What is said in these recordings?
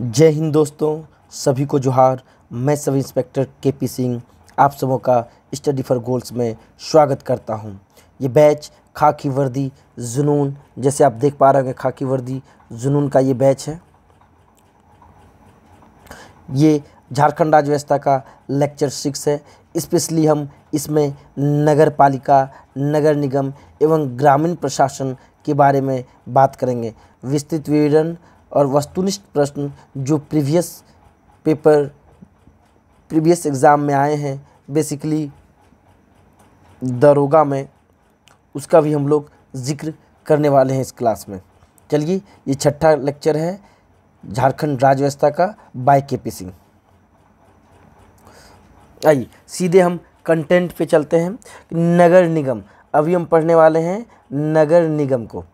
जय हिंद दोस्तों सभी को जोहार मैं सब इंस्पेक्टर के पी सिंह आप सबों का स्टडी फॉर गोल्स में स्वागत करता हूं ये बैच खाकी वर्दी जुनून जैसे आप देख पा रहे होंगे खाकी वर्दी जुनून का ये बैच है ये झारखंड राज्य व्यवस्था का लेक्चर सिक्स है स्पेशली हम इसमें नगर पालिका नगर निगम एवं ग्रामीण प्रशासन के बारे में बात करेंगे विस्तृत विवरण और वस्तुनिष्ठ प्रश्न जो प्रीवियस पेपर प्रीवियस एग्ज़ाम में आए हैं बेसिकली दरोगा में उसका भी हम लोग जिक्र करने वाले हैं इस क्लास में चलिए ये छठा लेक्चर है झारखंड राज्य व्यवस्था का बाय के पी सिंह आइए सीधे हम कंटेंट पे चलते हैं नगर निगम अभी हम पढ़ने वाले हैं नगर निगम को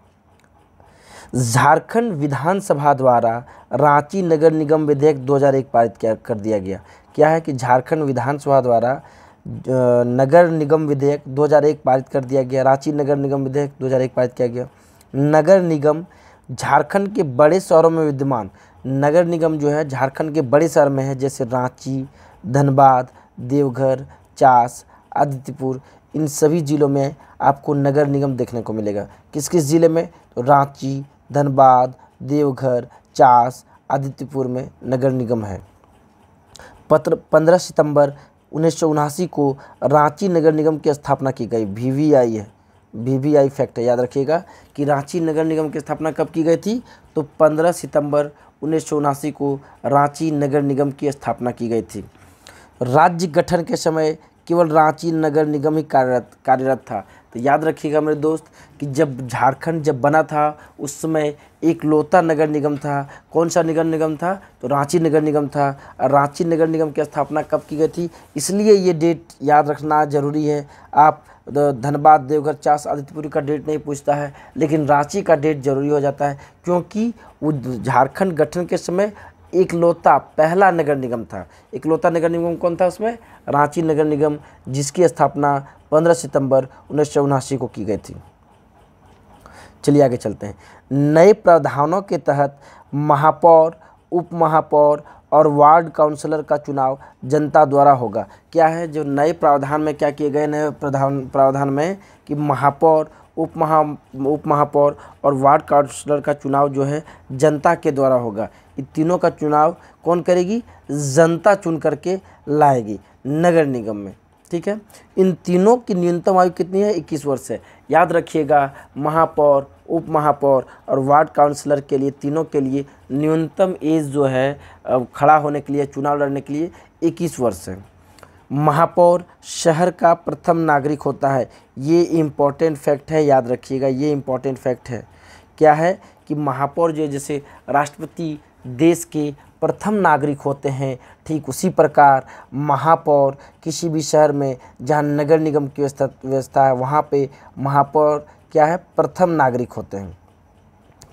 झारखंड विधानसभा द्वारा रांची नगर निगम विधेयक 2001 पारित किया कर दिया गया क्या है कि झारखंड विधानसभा द्वारा नगर निगम विधेयक 2001 पारित कर दिया गया रांची नगर निगम विधेयक 2001 पारित किया गया नगर निगम झारखंड के बड़े शहरों में विद्यमान नगर निगम जो है झारखंड के बड़े शहर में है जैसे रांची धनबाद देवघर चास आदित्यपुर इन सभी ज़िलों में आपको नगर निगम देखने को मिलेगा किस किस ज़िले में तो रांची धनबाद देवघर चास आदित्यपुर में नगर निगम है पत्र पंद्रह सितंबर उन्नीस को रांची नगर निगम की स्थापना की गई वी वी आई है वी वी आई फैक्ट है याद रखिएगा कि रांची नगर निगम की स्थापना कब की गई थी तो 15 सितंबर उन्नीस को रांची नगर निगम की स्थापना की गई थी राज्य गठन के समय केवल रांची नगर निगम ही कार्यरत कार्यरत था तो याद रखिएगा मेरे दोस्त कि जब झारखंड जब बना था उस समय एक लोता नगर निगम था कौन सा नगर निगम था तो रांची नगर निगम था और रांची नगर निगम की स्थापना कब की गई थी इसलिए ये डेट याद रखना ज़रूरी है आप धनबाद देवघर चास आदित्यपुरी का डेट नहीं पूछता है लेकिन रांची का डेट जरूरी हो जाता है क्योंकि वो झारखंड गठन के समय इकलौता पहला नगर निगम था इकलौता नगर निगम कौन था उसमें रांची नगर निगम जिसकी स्थापना 15 सितंबर उन्नीस को की गई थी चलिए आगे चलते हैं नए प्रावधानों के तहत महापौर उप महापौर और वार्ड काउंसलर का चुनाव जनता द्वारा होगा क्या है जो नए प्रावधान में क्या किए गए नए प्रधान प्रावधान में कि महापौर उप महा उप महापौर और वार्ड काउंसलर का चुनाव जो है जनता के द्वारा होगा इन तीनों का चुनाव कौन करेगी जनता चुन करके लाएगी नगर निगम में ठीक है इन तीनों की न्यूनतम आयु कितनी है 21 वर्ष है याद रखिएगा महापौर उप महापौर और वार्ड काउंसलर के लिए तीनों के लिए न्यूनतम एज जो है खड़ा होने के लिए चुनाव लड़ने के लिए 21 वर्ष है महापौर शहर का प्रथम नागरिक होता है ये इम्पॉर्टेंट फैक्ट है याद रखिएगा ये इम्पॉर्टेंट फैक्ट है क्या है कि महापौर जो जैसे राष्ट्रपति देश के प्रथम नागरिक होते हैं ठीक उसी प्रकार महापौर किसी भी शहर में जहाँ नगर निगम की व्यवस्था व्यवस्था है वहाँ पे महापौर क्या है प्रथम नागरिक होते हैं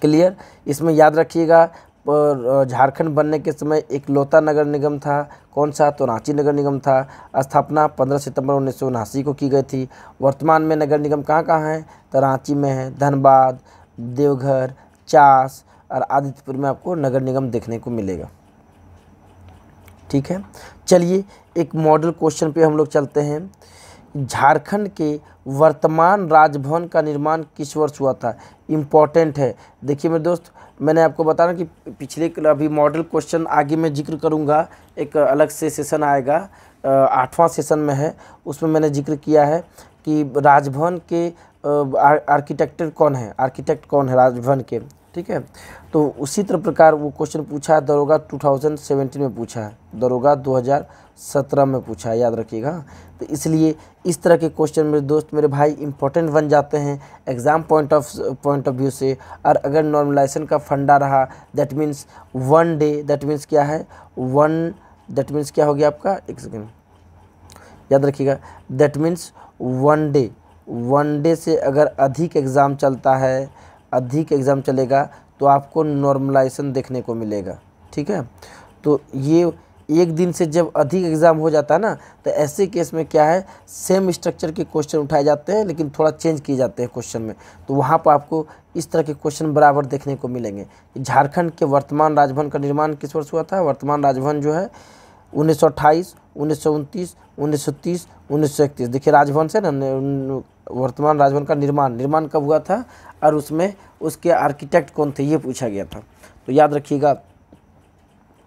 क्लियर इसमें याद रखिएगा झारखंड बनने के समय एक लोता नगर निगम था कौन सा तो रांची नगर निगम था स्थापना 15 सितंबर उन्नीस को की गई थी वर्तमान में नगर निगम कहाँ कहाँ हैं तो रांची में है धनबाद देवघर चास और आदित्यपुर में आपको नगर निगम देखने को मिलेगा ठीक है चलिए एक मॉडल क्वेश्चन पे हम लोग चलते हैं झारखंड के वर्तमान राजभवन का निर्माण किस वर्ष हुआ था इम्पॉर्टेंट है देखिए मेरे दोस्त मैंने आपको बताना कि पिछले अभी मॉडल क्वेश्चन आगे मैं जिक्र करूंगा एक अलग से सेशन आएगा आठवां सेशन में है उसमें मैंने जिक्र किया है कि राजभवन के आर्किटेक्टर कौन है आर्किटेक्ट कौन है राजभवन के ठीक है तो उसी तरह प्रकार वो क्वेश्चन पूछा है दरोगा 2017 में पूछा है दरोगा 2017 में पूछा है याद रखिएगा तो इसलिए इस तरह के क्वेश्चन मेरे दोस्त मेरे भाई इंपॉर्टेंट बन जाते हैं exam point of point of view से और अगर नॉर्मलाइजेशन का फंडा रहा that means one day that means क्या है वन दैट मीन्स क्या हो गया आपका एक सेकेंड याद रखिएगा that means one day one day से अगर अधिक एग्ज़ाम चलता है अधिक एग्ज़ाम चलेगा तो आपको नॉर्मलाइजेशन देखने को मिलेगा ठीक है तो ये एक दिन से जब अधिक एग्ज़ाम हो जाता है ना तो ऐसे केस में क्या है सेम स्ट्रक्चर के क्वेश्चन उठाए जाते हैं लेकिन थोड़ा चेंज किए जाते हैं क्वेश्चन में तो वहाँ पर आपको इस तरह के क्वेश्चन बराबर देखने को मिलेंगे झारखंड के वर्तमान राजभवन का निर्माण किस वर्ष हुआ था वर्तमान राजभवन जो है उन्नीस सौ अट्ठाईस उन्नीस सौ उनतीस उन्नीस सौ तीस उन्नीस सौ इकतीस देखिए राजभवन से ना वर्तमान राजभवन का निर्माण निर्माण कब हुआ था और उसमें उसके आर्किटेक्ट कौन थे ये पूछा गया था तो याद रखिएगा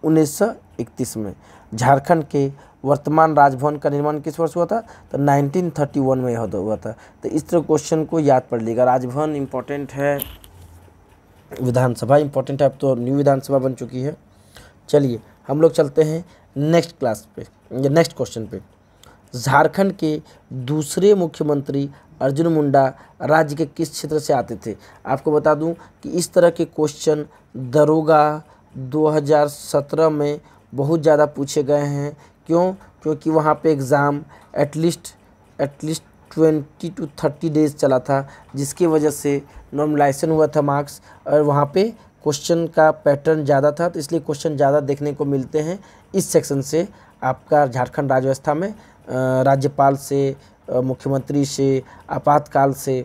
1931 में झारखंड के वर्तमान राजभवन का निर्माण किस वर्ष हुआ था तो 1931 में यह हुआ था तो इस तरह क्वेश्चन को याद पढ़ लीजिएगा राजभवन इम्पोर्टेंट है विधानसभा इम्पोर्टेंट है अब तो न्यू विधानसभा बन चुकी है चलिए हम लोग चलते हैं नेक्स्ट क्लास पे या नेक्स्ट क्वेश्चन पे झारखंड के दूसरे मुख्यमंत्री अर्जुन मुंडा राज्य के किस क्षेत्र से आते थे आपको बता दूं कि इस तरह के क्वेश्चन दरोगा 2017 में बहुत ज़्यादा पूछे गए हैं क्यों क्योंकि वहाँ पे exam at least at least twenty two thirty days चला था जिसकी वजह से नॉर्मलाइजेशन हुआ था मार्क्स और वहाँ पे क्वेश्चन का पैटर्न ज़्यादा था तो इसलिए क्वेश्चन ज़्यादा देखने को मिलते हैं इस सेक्शन से आपका झारखंड राज्य व्यवस्था में राज्यपाल से मुख्यमंत्री से आपातकाल से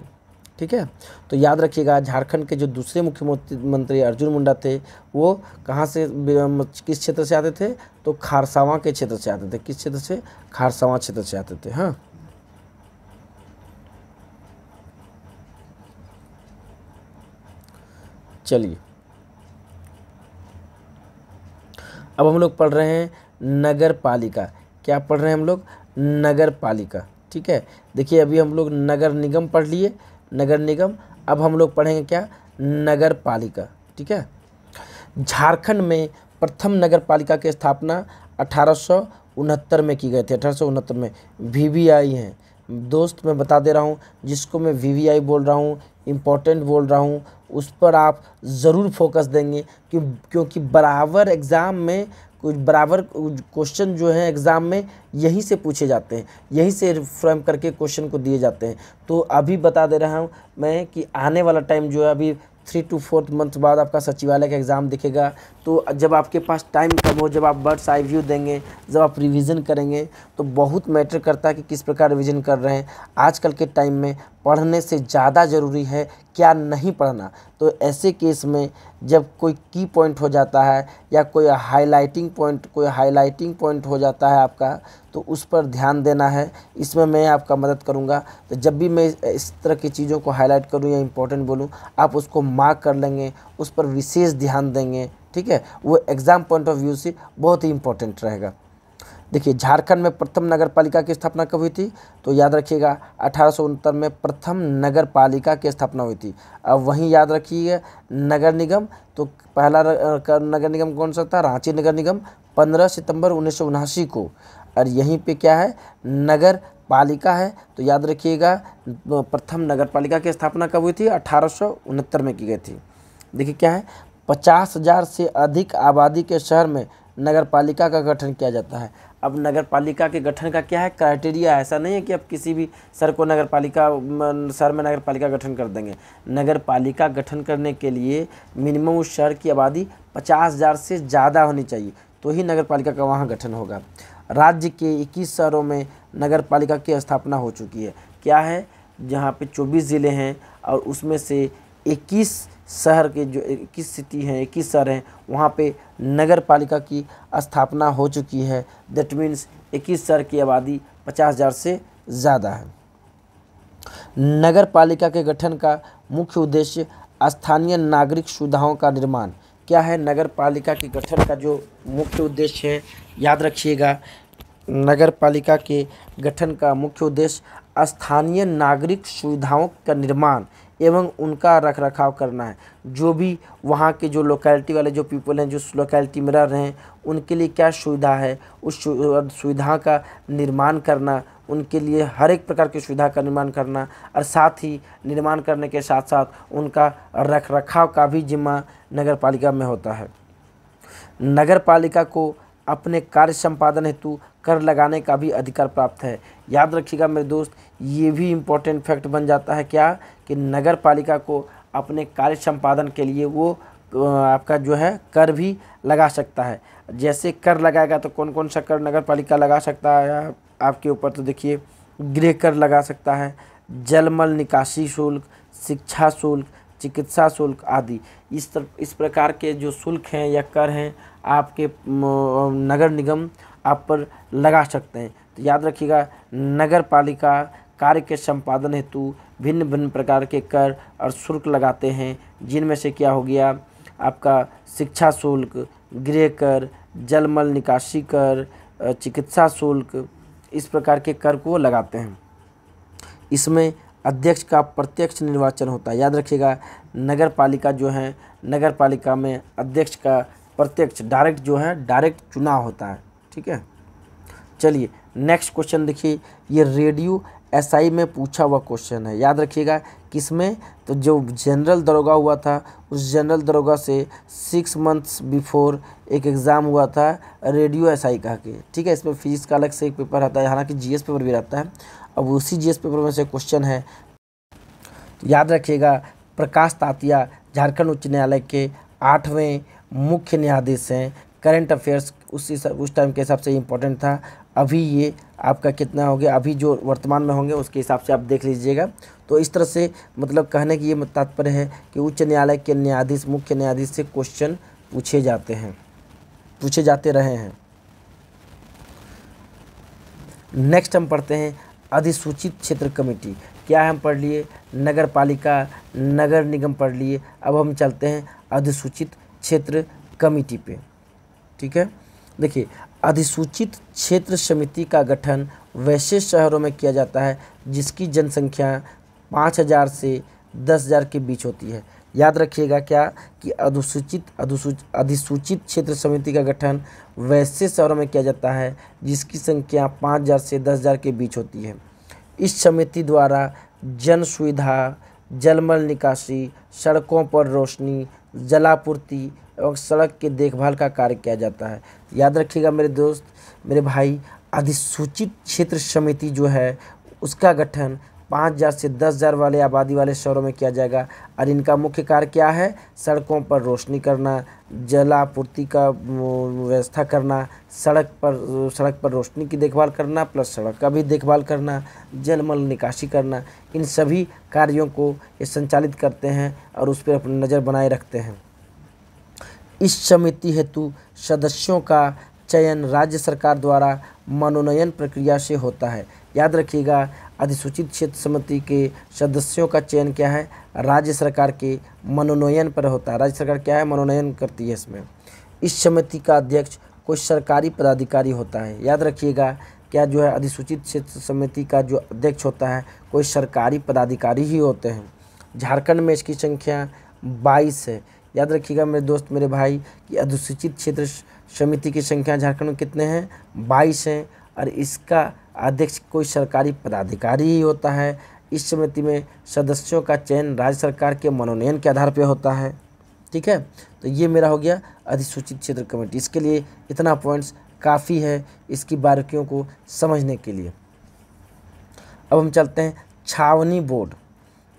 ठीक है तो याद रखिएगा झारखंड के जो दूसरे मुख्यमंत्री अर्जुन मुंडा थे वो कहाँ से किस क्षेत्र से आते थे तो खारसावा के क्षेत्र से आते थे किस क्षेत्र से खारसावा क्षेत्र से आते थे हाँ चलिए अब हम लोग पढ़ रहे हैं नगर पालिका क्या पढ़ रहे हैं हम लोग नगर पालिका ठीक है देखिए अभी हम लोग नगर निगम पढ़ लिए नगर निगम अब हम लोग पढ़ेंगे क्या नगर पालिका ठीक है झारखंड में प्रथम नगर पालिका की स्थापना अठारह में की गई थी अठारह में वी हैं दोस्त मैं बता दे रहा हूँ जिसको मैं वी बोल रहा हूँ इम्पोर्टेंट बोल रहा हूँ उस पर आप ज़रूर फोकस देंगे क्यों क्योंकि बराबर एग्ज़ाम में कुछ बराबर क्वेश्चन जो है एग्ज़ाम में यहीं से पूछे जाते हैं यहीं से फ्रेम करके क्वेश्चन को दिए जाते हैं तो अभी बता दे रहा हूँ मैं कि आने वाला टाइम जो है अभी थ्री टू फोर्थ मंथ बाद आपका सचिवालय का एग्ज़ाम दिखेगा तो जब आपके पास टाइम कम हो जब आप बर्ड्स आई व्यू देंगे जब आप रिवीजन करेंगे तो बहुत मैटर करता है कि किस प्रकार रिवीजन कर रहे हैं आजकल के टाइम में पढ़ने से ज़्यादा ज़रूरी है क्या नहीं पढ़ना तो ऐसे केस में जब कोई की पॉइंट हो जाता है या कोई हाईलाइटिंग पॉइंट कोई हाईलाइटिंग पॉइंट हो जाता है आपका तो उस पर ध्यान देना है इसमें मैं आपका मदद करूंगा तो जब भी मैं इस तरह की चीज़ों को हाईलाइट करूं या इम्पोर्टेंट बोलूं आप उसको मार्क कर लेंगे उस पर विशेष ध्यान देंगे ठीक है वो एग्ज़ाम पॉइंट ऑफ व्यू से बहुत ही इंपॉर्टेंट रहेगा देखिए झारखंड में प्रथम नगर पालिका की स्थापना कब हुई थी तो याद रखिएगा अठारह में प्रथम नगर पालिका की स्थापना हुई थी अब वहीं याद रखिए नगर निगम तो पहला नगर निगम कौन सा था रांची नगर निगम 15 सितंबर उन्नीस को और यहीं पे क्या है नगर पालिका है तो याद रखिएगा प्रथम नगर पालिका की स्थापना कब हुई थी अठारह में की गई थी देखिए क्या है पचास हज़ार से अधिक आबादी के शहर में नगर पालिका का गठन किया जाता है अब नगर पालिका के गठन का क्या है क्राइटेरिया ऐसा नहीं है कि अब किसी भी सर को नगर पालिका शहर में नगर पालिका गठन कर देंगे नगर पालिका गठन करने के लिए मिनिमम उस शहर की आबादी पचास हज़ार से ज़्यादा होनी चाहिए तो ही नगर पालिका का वहाँ गठन होगा राज्य के इक्कीस शहरों में नगर पालिका की स्थापना हो चुकी है क्या है जहाँ पर चौबीस ज़िले हैं और उसमें से इक्कीस शहर के जो इक्कीस सिटी हैं इक्कीस शहर हैं वहाँ पे नगर पालिका की स्थापना हो चुकी है दैट मीन्स इक्कीस शहर की आबादी पचास हज़ार से ज़्यादा है नगर पालिका के गठन का मुख्य उद्देश्य स्थानीय नागरिक सुविधाओं का निर्माण क्या है नगर पालिका के गठन का जो मुख्य उद्देश्य है याद रखिएगा नगर पालिका के गठन का मुख्य उद्देश्य स्थानीय नागरिक सुविधाओं का निर्माण एवं उनका रख रखाव करना है जो भी वहाँ के जो लोकेलिटी वाले जो पीपल हैं जो लोकेलिटी में रह रहे हैं उनके लिए क्या सुविधा है उस सुविधा का निर्माण करना उनके लिए हर एक प्रकार की सुविधा का निर्माण करना और साथ ही निर्माण करने के साथ साथ उनका रख रखाव का भी जिम्मा नगर पालिका में होता है नगर पालिका को अपने कार्य संपादन हेतु कर लगाने का भी अधिकार प्राप्त है याद रखिएगा मेरे दोस्त ये भी इम्पोर्टेंट फैक्ट बन जाता है क्या कि नगर पालिका को अपने कार्य संपादन के लिए वो आपका जो है कर भी लगा सकता है जैसे कर लगाएगा तो कौन कौन सा कर नगर पालिका लगा सकता है आपके ऊपर तो देखिए गृह कर लगा सकता है जलमल निकासी शुल्क शिक्षा शुल्क चिकित्सा शुल्क आदि इस तर, इस प्रकार के जो शुल्क हैं या कर हैं आपके नगर निगम आप पर लगा सकते हैं तो याद रखिएगा नगर पालिका कार्य के संपादन हेतु भिन्न भिन्न प्रकार के कर और शुल्क लगाते हैं जिनमें से क्या हो गया आपका शिक्षा शुल्क गृह कर जलमल निकासी कर चिकित्सा शुल्क इस प्रकार के कर को लगाते हैं इसमें अध्यक्ष का प्रत्यक्ष निर्वाचन होता है याद रखिएगा नगर पालिका जो है नगर पालिका में अध्यक्ष का प्रत्यक्ष डायरेक्ट जो है डायरेक्ट चुनाव होता है ठीक है चलिए नेक्स्ट क्वेश्चन देखिए ये रेडियो एसआई में पूछा हुआ क्वेश्चन है याद रखिएगा किसमें तो जो जनरल दरोगा हुआ था उस जनरल दरोगा से सिक्स मंथ्स बिफोर एक एग्ज़ाम हुआ था रेडियो एसआई कह के ठीक है इसमें फिजिक्स का अलग से एक पेपर आता है हालांकि जीएस पेपर भी रहता है अब उसी जीएस पेपर में से क्वेश्चन है तो याद रखिएगा प्रकाश तातिया झारखंड उच्च न्यायालय के आठवें मुख्य न्यायाधीश हैं करंट अफेयर्स उसी उस टाइम के हिसाब से इम्पोर्टेंट था अभी ये आपका कितना हो गया अभी जो वर्तमान में होंगे उसके हिसाब से आप देख लीजिएगा तो इस तरह से मतलब कहने की ये तात्पर्य है कि उच्च न्यायालय के न्यायाधीश मुख्य न्यायाधीश से क्वेश्चन पूछे जाते हैं पूछे जाते रहे हैं नेक्स्ट हम पढ़ते हैं अधिसूचित क्षेत्र कमेटी क्या हम पढ़ लिए नगर पालिका नगर निगम पढ़ लिए अब हम चलते हैं अधिसूचित क्षेत्र कमेटी पे ठीक है देखिए अधिसूचित क्षेत्र समिति का गठन वैसे शहरों में किया जाता है जिसकी जनसंख्या पाँच हज़ार से दस हज़ार के बीच होती है याद रखिएगा क्या कि अधिसूचित अधिसूचित क्षेत्र समिति का गठन वैसे शहरों में किया जाता है जिसकी संख्या पाँच हज़ार से दस हज़ार के बीच होती है इस समिति द्वारा जन सुविधा जलमल निकासी सड़कों पर रोशनी जलापूर्ति एवं सड़क की देखभाल का कार्य किया जाता है याद रखिएगा मेरे दोस्त मेरे भाई अधिसूचित क्षेत्र समिति जो है उसका गठन पाँच हज़ार से दस हज़ार वाले आबादी वाले शहरों में किया जाएगा और इनका मुख्य कार्य क्या है सड़कों पर रोशनी करना जलापूर्ति का व्यवस्था करना सड़क पर सड़क पर रोशनी की देखभाल करना प्लस सड़क का भी देखभाल करना जलमल निकासी करना इन सभी कार्यों को ये संचालित करते हैं और उस पर अपनी नज़र बनाए रखते हैं इस समिति हेतु सदस्यों का चयन राज्य सरकार द्वारा मनोनयन प्रक्रिया से होता है याद रखिएगा अधिसूचित क्षेत्र समिति के सदस्यों का चयन क्या है राज्य सरकार के मनोनयन पर होता है राज्य सरकार क्या है मनोनयन करती है इसमें इस समिति का अध्यक्ष कोई सरकारी पदाधिकारी होता है याद रखिएगा क्या जो है अधिसूचित क्षेत्र समिति का जो अध्यक्ष होता है कोई सरकारी पदाधिकारी ही होते हैं झारखंड में इसकी संख्या बाईस है याद रखिएगा मेरे दोस्त मेरे भाई कि अधिसूचित क्षेत्र समिति की संख्या झारखंड में कितने हैं बाईस हैं और इसका अध्यक्ष कोई सरकारी पदाधिकारी ही होता है इस समिति में सदस्यों का चयन राज्य सरकार के मनोनयन के आधार पर होता है ठीक है तो ये मेरा हो गया अधिसूचित क्षेत्र कमेटी इसके लिए इतना पॉइंट्स काफ़ी है इसकी बारीकियों को समझने के लिए अब हम चलते हैं छावनी बोर्ड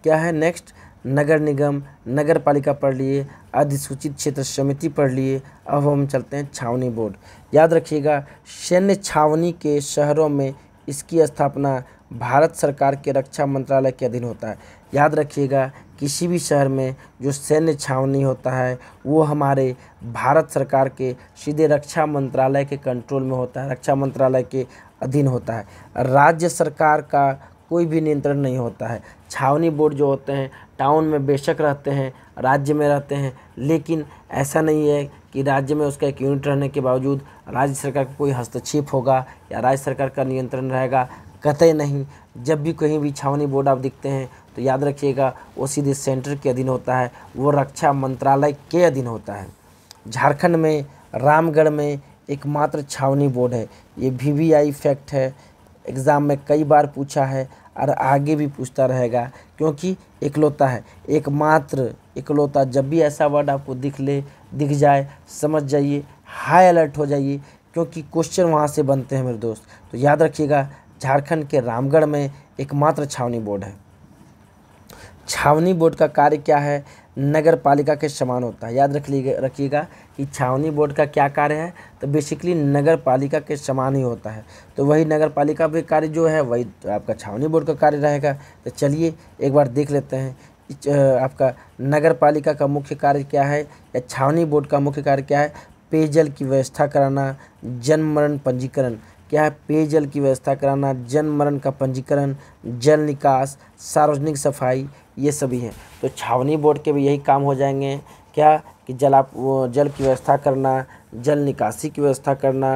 क्या है नेक्स्ट नगर निगम नगर पालिका पढ़ लिए अधिसूचित क्षेत्र समिति पढ़ लिए अब हम चलते हैं छावनी बोर्ड याद रखिएगा सैन्य छावनी के शहरों में इसकी स्थापना भारत सरकार के रक्षा मंत्रालय के अधीन होता है याद रखिएगा किसी भी शहर में जो सैन्य छावनी होता है वो हमारे भारत सरकार के सीधे रक्षा मंत्रालय के कंट्रोल में होता है रक्षा मंत्रालय के अधीन होता है राज्य सरकार का कोई भी नियंत्रण नहीं होता है छावनी बोर्ड जो होते हैं टाउन में बेशक रहते हैं राज्य में रहते हैं लेकिन ऐसा नहीं है कि राज्य में उसका एक यूनिट रहने के बावजूद राज्य सरकार का कोई हस्तक्षेप होगा या राज्य सरकार का नियंत्रण रहेगा कतई नहीं जब भी कहीं भी छावनी बोर्ड आप दिखते हैं तो याद रखिएगा वो सीधे सेंटर के अधीन होता है वो रक्षा मंत्रालय के अधीन होता है झारखंड में रामगढ़ में एकमात्र छावनी बोर्ड है ये वी वी आई फैक्ट है एग्ज़ाम में कई बार पूछा है और आगे भी पूछता रहेगा क्योंकि इकलौता है एकमात्र इकलौता जब भी ऐसा वर्ड आपको दिख ले दिख जाए समझ जाइए हाई अलर्ट हो जाइए क्योंकि क्वेश्चन वहाँ से बनते हैं मेरे दोस्त तो याद रखिएगा झारखंड के रामगढ़ में एकमात्र छावनी बोर्ड है छावनी बोर्ड का कार्य क्या है नगर पालिका के समान होता है याद रख लीजिए रखिएगा कि छावनी बोर्ड का क्या कार्य है तो बेसिकली नगर पालिका के समान ही होता है तो वही नगर पालिका भी कार्य जो है वही आपका छावनी बोर्ड का कार्य रहेगा तो चलिए एक बार देख लेते हैं आपका नगर पालिका का मुख्य कार्य क्या है या छावनी बोर्ड का मुख्य कार्य क्या है पेयजल की व्यवस्था कराना जन्म मरण पंजीकरण क्या है पेयजल की व्यवस्था कराना जन मरण का पंजीकरण जल निकास सार्वजनिक सफाई ये सभी हैं तो छावनी बोर्ड के भी यही काम हो जाएंगे क्या कि आप जल की व्यवस्था करना जल निकासी की व्यवस्था करना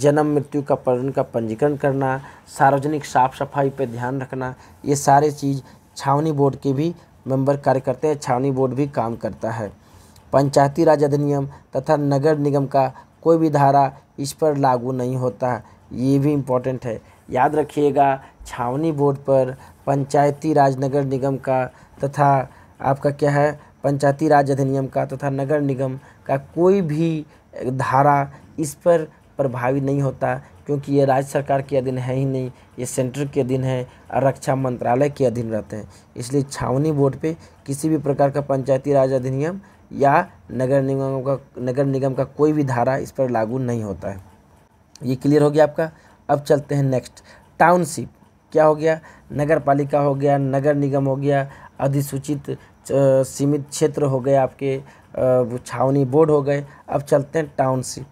जन्म मृत्यु का पर का पंजीकरण करना सार्वजनिक साफ सफाई पर ध्यान रखना ये सारे चीज़ छावनी बोर्ड के भी मेंबर कार्य करते हैं छावनी बोर्ड भी काम करता है पंचायती राज अधिनियम तथा नगर निगम का कोई भी धारा इस पर लागू नहीं होता ये भी इम्पोर्टेंट है याद रखिएगा छावनी बोर्ड पर पंचायती राज नगर निगम का तथा आपका क्या है पंचायती राज अधिनियम का तथा नगर निगम का कोई भी धारा इस पर प्रभावी नहीं होता क्योंकि ये राज्य सरकार के अधीन है ही नहीं ये सेंटर के अधीन है और रक्षा मंत्रालय के अधीन रहते हैं इसलिए छावनी बोर्ड पे किसी भी प्रकार का पंचायती राज अधिनियम या नगर निगम का नगर निगम का कोई भी धारा इस पर लागू नहीं होता है ये क्लियर हो गया आपका अब चलते हैं नेक्स्ट टाउनशिप क्या हो गया नगर पालिका हो गया नगर निगम हो गया अधिसूचित सीमित क्षेत्र हो गए आपके छावनी बोर्ड हो गए अब चलते हैं टाउनशिप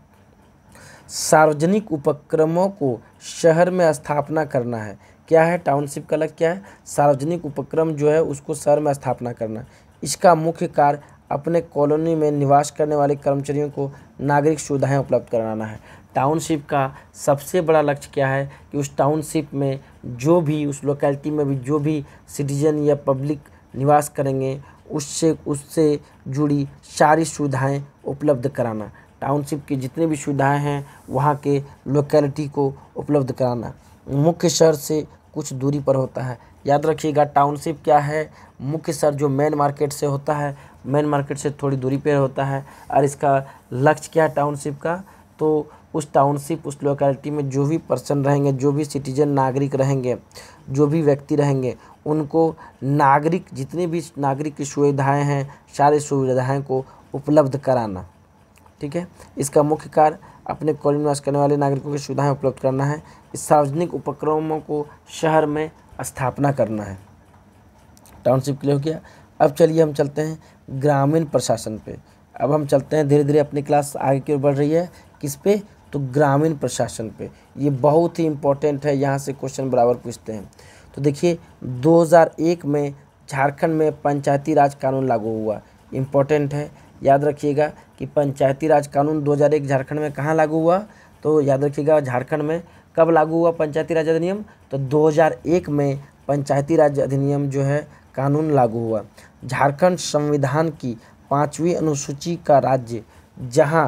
सार्वजनिक उपक्रमों को शहर में स्थापना करना है क्या है टाउनशिप का लक्ष्य क्या है सार्वजनिक उपक्रम जो है उसको शहर में स्थापना करना इसका मुख्य कार्य अपने कॉलोनी में निवास करने वाले कर्मचारियों को नागरिक सुविधाएं उपलब्ध कराना है टाउनशिप का सबसे बड़ा लक्ष्य क्या है कि उस टाउनशिप में जो भी उस लोकेलिटी में भी जो भी सिटीजन या पब्लिक निवास करेंगे उससे उससे जुड़ी सारी सुविधाएं उपलब्ध कराना टाउनशिप की जितनी भी सुविधाएं हैं वहाँ के लोकेलिटी को उपलब्ध कराना मुख्य शहर से कुछ दूरी पर होता है याद रखिएगा टाउनशिप क्या है मुख्य शहर जो मेन मार्केट से होता है मेन मार्केट से थोड़ी दूरी पर होता है और इसका लक्ष्य क्या है टाउनशिप का तो उस टाउनशिप उस लोकेलिटी में जो भी पर्सन रहेंगे जो भी सिटीजन नागरिक रहेंगे जो भी व्यक्ति रहेंगे उनको नागरिक जितने भी नागरिक की सुविधाएँ हैं सारे सुविधाएँ को उपलब्ध कराना ठीक है इसका मुख्य कार्य अपने कॉलोनी निवास करने वाले नागरिकों की सुविधाएँ उपलब्ध करना है इस सार्वजनिक उपक्रमों को शहर में स्थापना करना है टाउनशिप के लिए हो गया अब चलिए हम चलते हैं ग्रामीण प्रशासन पे अब हम चलते हैं धीरे धीरे अपनी क्लास आगे की ओर बढ़ रही है किस पे तो ग्रामीण प्रशासन पे ये बहुत ही इंपॉर्टेंट है यहाँ से क्वेश्चन बराबर पूछते हैं तो देखिए 2001 में झारखंड में पंचायती राज कानून लागू हुआ इम्पोर्टेंट है याद रखिएगा कि पंचायती राज कानून 2001 झारखंड में कहाँ लागू हुआ तो याद रखिएगा झारखंड में कब लागू हुआ पंचायती राज अधिनियम तो 2001 में पंचायती राज अधिनियम जो है कानून लागू हुआ झारखंड संविधान की पाँचवीं अनुसूची का राज्य जहाँ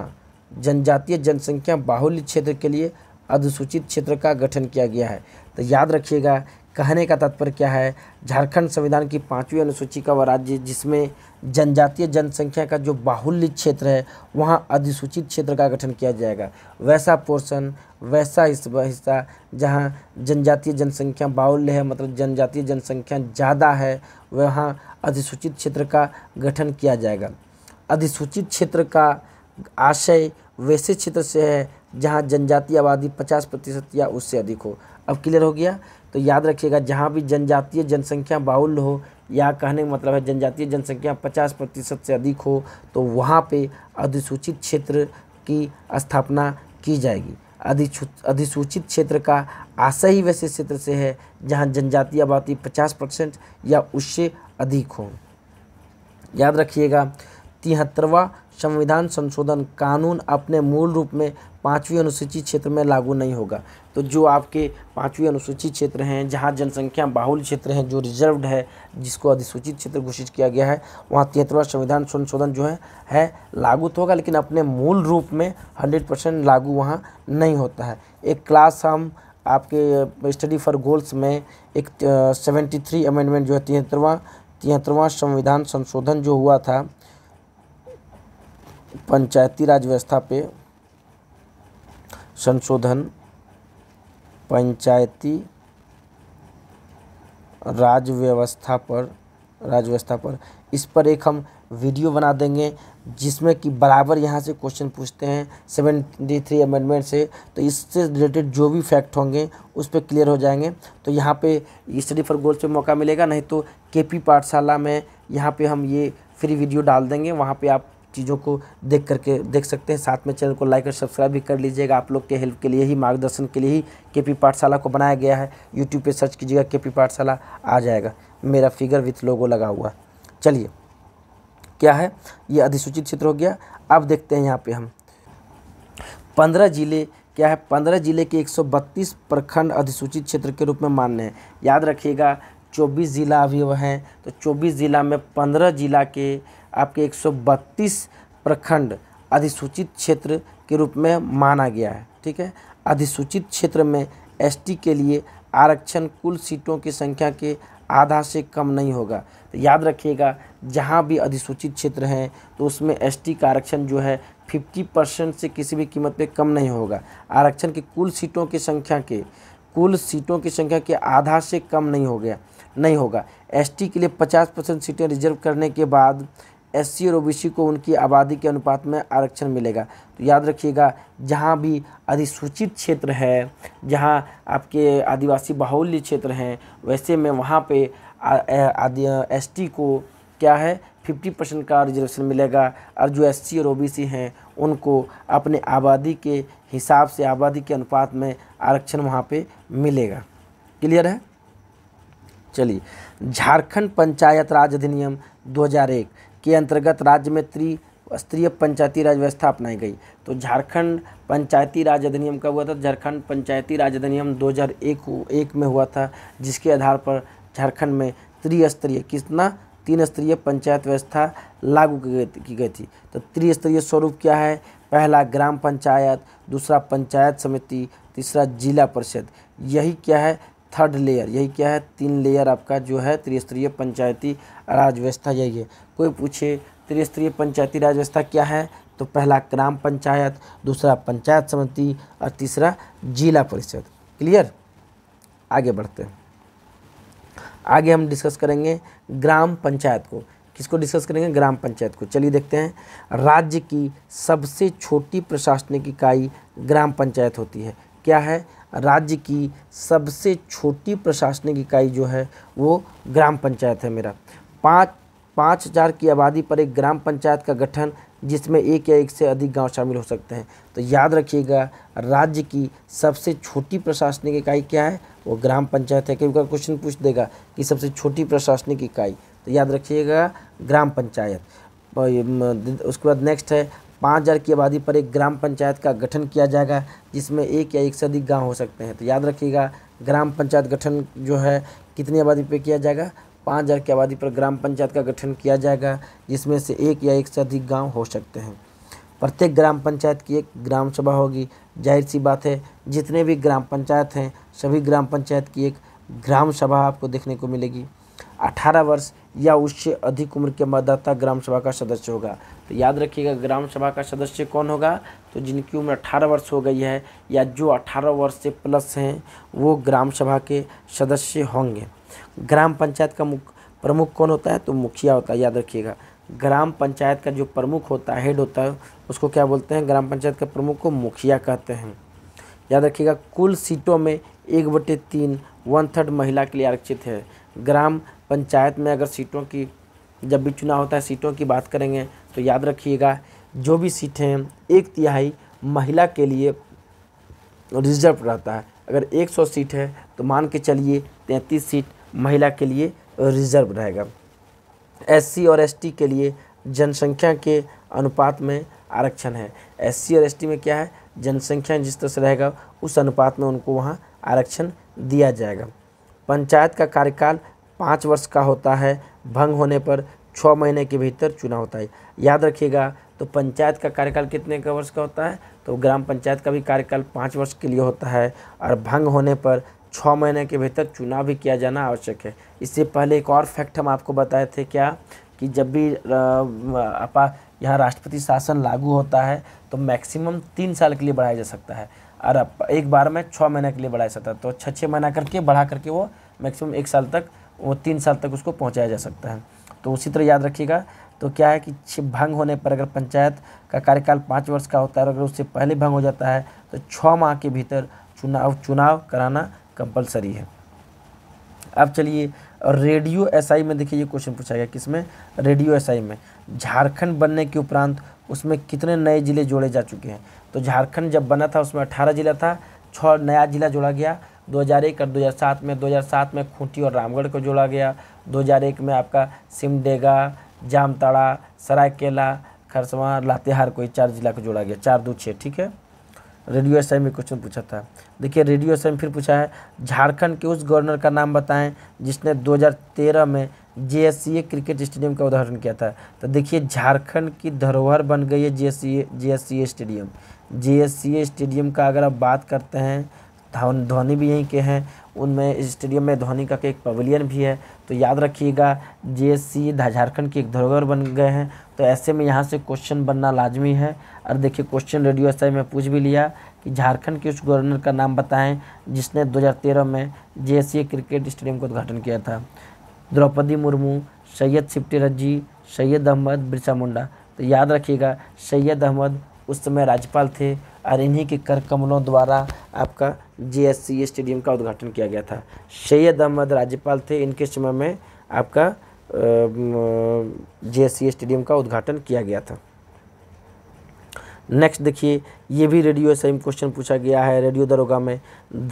जनजातीय जनसंख्या बाहुल्य क्षेत्र के लिए अधिसूचित क्षेत्र का गठन किया गया है तो याद रखिएगा कहने का तात्पर्य क्या है झारखंड संविधान की पाँचवीं अनुसूची का वह राज्य जिसमें जनजातीय जनसंख्या का जो बाहुल्य क्षेत्र है वहाँ अधिसूचित क्षेत्र का गठन किया जाएगा वैसा पोर्शन वैसा हिस्सा जहाँ जनजातीय जनसंख्या बाहुल्य है मतलब जनजातीय जनसंख्या ज़्यादा है वहाँ अधिसूचित क्षेत्र का गठन किया जाएगा अधिसूचित क्षेत्र का आशय वैसे क्षेत्र से है जहाँ जनजातीय आबादी पचास प्रतिशत या उससे अधिक हो अब क्लियर हो गया तो याद रखिएगा जहाँ भी जनजातीय जनसंख्या बाहुल्य हो या कहने का मतलब है जनजातीय जनसंख्या 50 प्रतिशत से अधिक हो तो वहाँ पे अधिसूचित क्षेत्र की स्थापना की जाएगी अधिसूचित क्षेत्र का आशय ही वैसे क्षेत्र से है जहाँ जनजातीय आबादी 50 परसेंट या उससे अधिक हो याद रखिएगा तिहत्तरवा संविधान संशोधन कानून अपने मूल रूप में पाँचवीं अनुसूची क्षेत्र में लागू नहीं होगा तो जो आपके पाँचवीं अनुसूची क्षेत्र हैं जहाँ जनसंख्या बाहुल क्षेत्र हैं जो रिजर्व्ड है जिसको अधिसूचित क्षेत्र घोषित किया गया है वहाँ तिहत्तरवा संविधान संशोधन जो है है लागू तो होगा लेकिन अपने मूल रूप में हंड्रेड परसेंट लागू वहाँ नहीं होता है एक क्लास हम आपके स्टडी फॉर गोल्स में एक सेवेंटी थ्री अमेंडमेंट जो है तिहत्तरवा तिहत्तरवा संविधान संशोधन जो हुआ था पंचायती राज व्यवस्था पे संशोधन पंचायती राज व्यवस्था पर राज व्यवस्था पर इस पर एक हम वीडियो बना देंगे जिसमें कि बराबर यहाँ से क्वेश्चन पूछते हैं सेवेंटी थ्री अमेंडमेंट से तो इससे रिलेटेड जो भी फैक्ट होंगे उस पर क्लियर हो जाएंगे तो यहाँ पे स्टडी फॉर गोल्स पे मौका मिलेगा नहीं तो केपी पाठशाला में यहाँ पे हम ये फ्री वीडियो डाल देंगे वहाँ पे आप चीज़ों को देख करके देख सकते हैं साथ में चैनल को लाइक और सब्सक्राइब भी कर लीजिएगा आप लोग के हेल्प के लिए ही मार्गदर्शन के लिए ही के पी पाठशाला को बनाया गया है यूट्यूब पे सर्च कीजिएगा के पी पाठशाला आ जाएगा मेरा फिगर विथ लोगो लगा हुआ चलिए क्या है ये अधिसूचित क्षेत्र हो गया अब देखते हैं यहाँ पर हम पंद्रह ज़िले क्या है पंद्रह जिले के 132 प्रखंड अधिसूचित क्षेत्र के रूप में मान्य हैं याद रखिएगा 24 ज़िला अभी वह हैं तो 24 ज़िला में पंद्रह जिला के आपके 132 प्रखंड अधिसूचित क्षेत्र के रूप में माना गया है ठीक है अधिसूचित क्षेत्र में एसटी के लिए आरक्षण कुल सीटों की संख्या के आधा से कम नहीं होगा तो याद रखिएगा जहाँ भी अधिसूचित क्षेत्र हैं तो उसमें एसटी का आरक्षण जो है 50 परसेंट से किसी भी कीमत पे कम नहीं होगा आरक्षण की कुल सीटों की संख्या के कुल सीटों की संख्या के आधा से कम नहीं हो गया नहीं होगा एसटी के लिए 50 परसेंट सीटें रिजर्व करने के बाद एस सी और ओ को उनकी आबादी के अनुपात में आरक्षण मिलेगा तो याद रखिएगा जहाँ भी अधिसूचित क्षेत्र है जहाँ आपके आदिवासी बाहुल्य क्षेत्र हैं वैसे में वहाँ पे एस टी को क्या है फिफ्टी परसेंट का रिजर्वेशन मिलेगा और जो एस सी और ओ हैं उनको अपने आबादी के हिसाब से आबादी के अनुपात में आरक्षण वहाँ पर मिलेगा क्लियर है चलिए झारखंड पंचायत राज अधिनियम 2001 के अंतर्गत राज्य में त्रि पंचायती राज व्यवस्था अपनाई गई तो झारखंड पंचायती राज अधिनियम कब हुआ था झारखंड पंचायती राज अधिनियम 2001 एक में हुआ था जिसके आधार पर झारखंड में त्रिस्तरीय कितना तीन स्तरीय पंचायत व्यवस्था लागू की गई थी तो त्रिस्तरीय स्वरूप क्या है पहला ग्राम पंचायत दूसरा पंचायत समिति तीसरा जिला परिषद यही क्या है थर्ड लेयर यही क्या है तीन लेयर आपका जो है त्रिस्तरीय पंचायती राज व्यवस्था यही है कोई पूछे त्रिस्तरीय पंचायती राज व्यवस्था क्या है तो पहला ग्राम पंचायत दूसरा पंचायत समिति और तीसरा जिला परिषद क्लियर आगे बढ़ते हैं आगे हम डिस्कस करेंगे ग्राम पंचायत को किसको डिस्कस करेंगे ग्राम पंचायत को चलिए देखते हैं राज्य की सबसे छोटी प्रशासनिक इकाई ग्राम पंचायत होती है क्या है राज्य की सबसे छोटी प्रशासनिक इकाई जो है वो ग्राम पंचायत है मेरा पाँच पाँच हज़ार की आबादी पर एक ग्राम पंचायत का गठन जिसमें एक या एक से अधिक गांव शामिल हो सकते हैं तो याद रखिएगा राज्य की सबसे छोटी प्रशासनिक इकाई क्या है वो ग्राम पंचायत है क्योंकि क्वेश्चन पूछ देगा कि सबसे छोटी प्रशासनिक इकाई तो याद रखिएगा ग्राम पंचायत उसके बाद नेक्स्ट है पाँच हज़ार की आबादी पर एक ग्राम पंचायत का गठन किया जाएगा जिसमें एक या एक से अधिक गाँव हो सकते हैं तो याद रखिएगा ग्राम पंचायत गठन जो है कितनी आबादी पर किया जाएगा पाँच हज़ार की आबादी पर ग्राम पंचायत का गठन किया जाएगा जिसमें से एक या एक से अधिक गाँव हो सकते हैं प्रत्येक ग्राम पंचायत की एक ग्राम सभा होगी जाहिर सी बात है जितने भी ग्राम पंचायत हैं सभी ग्राम पंचायत की एक ग्राम सभा आपको देखने को मिलेगी 18 वर्ष या उससे अधिक उम्र के मतदाता ग्राम सभा का सदस्य होगा तो याद रखिएगा ग्राम सभा का सदस्य कौन होगा तो जिनकी उम्र 18 वर्ष हो गई है या जो 18 वर्ष से प्लस हैं वो ग्राम सभा के सदस्य होंगे ग्राम पंचायत का प्रमुख कौन होता है तो मुखिया होता है याद रखिएगा ग्राम पंचायत का जो प्रमुख होता है हेड होता है उसको क्या बोलते हैं ग्राम पंचायत के प्रमुख को मुखिया कहते हैं याद रखिएगा कुल सीटों में एक बटे तीन वन थर्ड महिला के लिए आरक्षित है ग्राम पंचायत में अगर सीटों की जब भी चुनाव होता है सीटों की बात करेंगे तो याद रखिएगा जो भी सीटें एक तिहाई महिला के लिए रिजर्व रहता है अगर 100 सीट है तो मान के चलिए 33 सीट महिला के लिए रिजर्व रहेगा एस और एस के लिए जनसंख्या के अनुपात में आरक्षण है एस और एस में क्या है जनसंख्या जिस तरह से रहेगा उस अनुपात में उनको वहाँ आरक्षण दिया जाएगा पंचायत का कार्यकाल पाँच वर्ष का होता है भंग होने पर छः महीने के भीतर चुनाव होता है याद रखिएगा तो पंचायत का कार्यकाल कितने का वर्ष का होता है तो ग्राम पंचायत का भी कार्यकाल पाँच वर्ष के लिए होता है और भंग होने पर छः महीने के भीतर चुनाव भी किया जाना आवश्यक है इससे पहले एक और फैक्ट हम आपको बताए थे क्या कि जब भी आपा यहाँ राष्ट्रपति शासन लागू होता है तो मैक्सिमम तीन साल के लिए बढ़ाया जा सकता है और एक बार में छः महीने के लिए बढ़ाया सकता है तो छः छः महीना करके बढ़ा करके वो मैक्सिमम एक साल तक वो तीन साल तक उसको पहुँचाया जा सकता है तो उसी तरह याद रखिएगा तो क्या है कि भंग होने पर अगर पंचायत का कार्यकाल पाँच वर्ष का होता है और अगर उससे पहले भंग हो जाता है तो छः माह के भीतर चुनाव चुनाव कराना कंपलसरी है अब चलिए रेडियो एसआई में देखिए ये क्वेश्चन पूछा गया किसमें रेडियो एसआई में झारखंड बनने के उपरांत उसमें कितने नए ज़िले जोड़े जा चुके हैं तो झारखंड जब बना था उसमें अट्ठारह ज़िला था छः नया ज़िला जोड़ा गया एक और सात में 2007 में खूंटी और रामगढ़ को जोड़ा गया 2001 में आपका सिमडेगा जामताड़ा सरायकेला खरसवा लातेहार को चार जिला को जोड़ा गया चार दो छः ठीक है रेडियो एस में क्वेश्चन पूछा था देखिए रेडियो एस फिर पूछा है झारखंड के उस गवर्नर का नाम बताएं जिसने 2013 में जे क्रिकेट स्टेडियम का उदाहरण किया था तो देखिए झारखंड की धरोहर बन गई है J S stadium J stadium का अगर आप बात करते हैं धोनी भी यहीं के हैं उनमें स्टेडियम में धोनी का एक पवेलियन भी है तो याद रखिएगा जे सी झारखंड के एक धरोहर बन गए हैं तो ऐसे में यहाँ से क्वेश्चन बनना लाजमी है और देखिए क्वेश्चन रेडियो एस में पूछ भी लिया कि झारखंड के उस गवर्नर का नाम बताएं जिसने 2013 में जे क्रिकेट स्टेडियम का उद्घाटन किया था द्रौपदी मुर्मू सैयद सिप्टी रज्जी सैयद अहमद बिरसा मुंडा तो याद रखिएगा सैयद अहमद उस समय राज्यपाल थे और इन्हीं के कर कमलों द्वारा आपका जीएससी स्टेडियम e का उद्घाटन किया गया था सैयद अहमद राज्यपाल थे इनके समय में आपका जीएससी स्टेडियम e का उद्घाटन किया गया था नेक्स्ट देखिए ये भी रेडियो से क्वेश्चन पूछा गया है रेडियो दरोगा में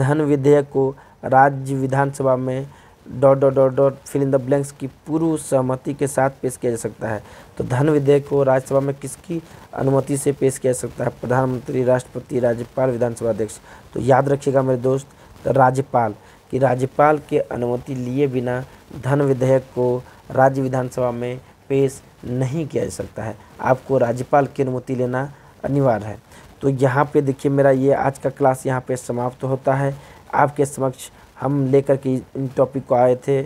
धन विधेयक को राज्य विधानसभा में dot dot dot dot fill in the blanks की पूर्व सहमति के साथ पेश किया जा सकता है तो धन विधेयक को राज्यसभा में किसकी अनुमति से पेश किया जा सकता है प्रधानमंत्री राष्ट्रपति राज्यपाल विधानसभा अध्यक्ष तो याद रखिएगा मेरे दोस्त तो राज्यपाल कि राज्यपाल के अनुमति लिए बिना धन विधेयक को राज्य विधानसभा में पेश नहीं किया जा सकता है आपको राज्यपाल की अनुमति लेना अनिवार्य है तो यहाँ पे देखिए मेरा ये आज का क्लास यहाँ पे समाप्त होता है आपके समक्ष हम लेकर के इन टॉपिक को आए थे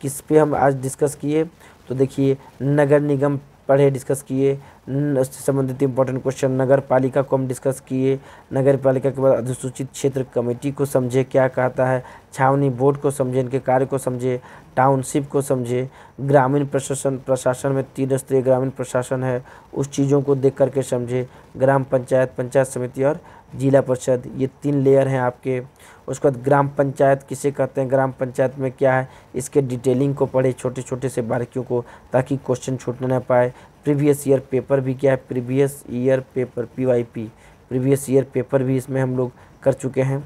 किस पे हम आज डिस्कस किए तो देखिए नगर निगम पढ़े डिस्कस किए उससे संबंधित इम्पोर्टेंट क्वेश्चन नगर पालिका को हम डिस्कस किए नगर पालिका के बाद अधिसूचित क्षेत्र कमेटी को समझे क्या कहता है छावनी बोर्ड को समझे इनके कार्य को समझे टाउनशिप को समझे ग्रामीण प्रशासन प्रशासन में तीन स्तरीय ग्रामीण प्रशासन है उस चीज़ों को देख करके समझे ग्राम पंचायत पंचायत समिति और जिला परिषद ये तीन लेयर हैं आपके उसके बाद ग्राम पंचायत किसे कहते हैं ग्राम पंचायत में क्या है इसके डिटेलिंग को पढ़े छोटे छोटे से बारीकियों को ताकि क्वेश्चन छूटने ना पाए प्रीवियस ईयर पेपर भी क्या है previous year paper P previous year paper भी इसमें हम लोग कर चुके हैं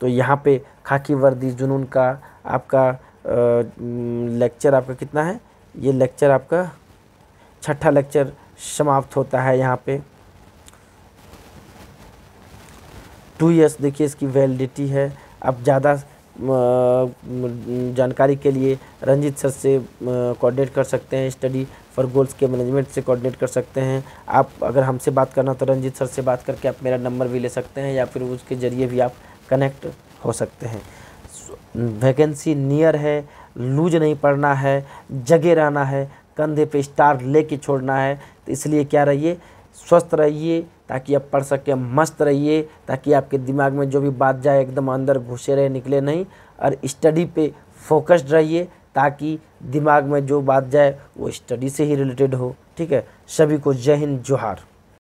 तो यहाँ पे खाकी वर्दी जुनून का आपका लेक्चर आपका कितना है ये लेक्चर आपका छठा लेक्चर समाप्त होता है यहाँ पे टू ईयर्स देखिए इसकी वैलिडिटी है आप ज़्यादा जानकारी के लिए रंजीत सर से कोऑर्डिनेट कर सकते हैं स्टडी फॉर गोल्स के मैनेजमेंट से कोऑर्डिनेट कर सकते हैं आप अगर हमसे बात करना तो रंजीत सर से बात करके आप मेरा नंबर भी ले सकते हैं या फिर उसके ज़रिए भी आप कनेक्ट हो सकते हैं वैकेंसी नियर है लूज नहीं पड़ना है जगे रहना है कंधे पे स्टार लेके छोड़ना है तो इसलिए क्या रहिए स्वस्थ रहिए ताकि आप पढ़ सकें मस्त रहिए ताकि आपके दिमाग में जो भी बात जाए एकदम अंदर घुसे रहे निकले नहीं और स्टडी पे फोकस्ड रहिए ताकि दिमाग में जो बात जाए वो स्टडी से ही रिलेटेड हो ठीक है सभी को जय हिंद जोहार